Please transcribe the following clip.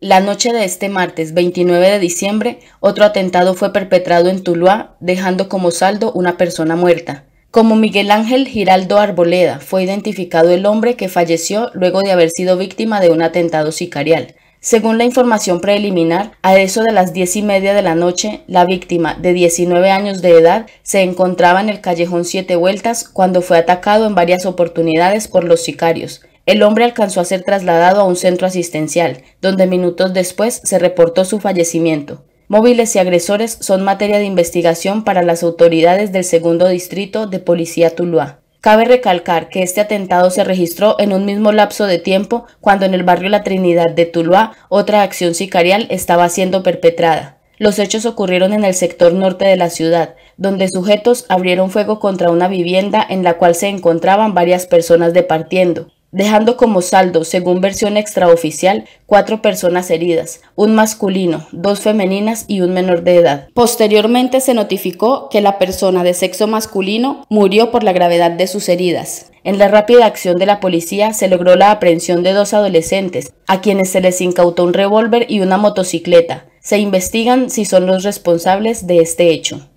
La noche de este martes 29 de diciembre, otro atentado fue perpetrado en Tuluá, dejando como saldo una persona muerta. Como Miguel Ángel Giraldo Arboleda, fue identificado el hombre que falleció luego de haber sido víctima de un atentado sicarial. Según la información preliminar, a eso de las diez y media de la noche, la víctima, de 19 años de edad, se encontraba en el callejón Siete Vueltas cuando fue atacado en varias oportunidades por los sicarios. El hombre alcanzó a ser trasladado a un centro asistencial, donde minutos después se reportó su fallecimiento. Móviles y agresores son materia de investigación para las autoridades del segundo distrito de policía Tuluá. Cabe recalcar que este atentado se registró en un mismo lapso de tiempo cuando en el barrio La Trinidad de Tuluá otra acción sicarial estaba siendo perpetrada. Los hechos ocurrieron en el sector norte de la ciudad, donde sujetos abrieron fuego contra una vivienda en la cual se encontraban varias personas departiendo dejando como saldo, según versión extraoficial, cuatro personas heridas, un masculino, dos femeninas y un menor de edad. Posteriormente se notificó que la persona de sexo masculino murió por la gravedad de sus heridas. En la rápida acción de la policía se logró la aprehensión de dos adolescentes, a quienes se les incautó un revólver y una motocicleta. Se investigan si son los responsables de este hecho.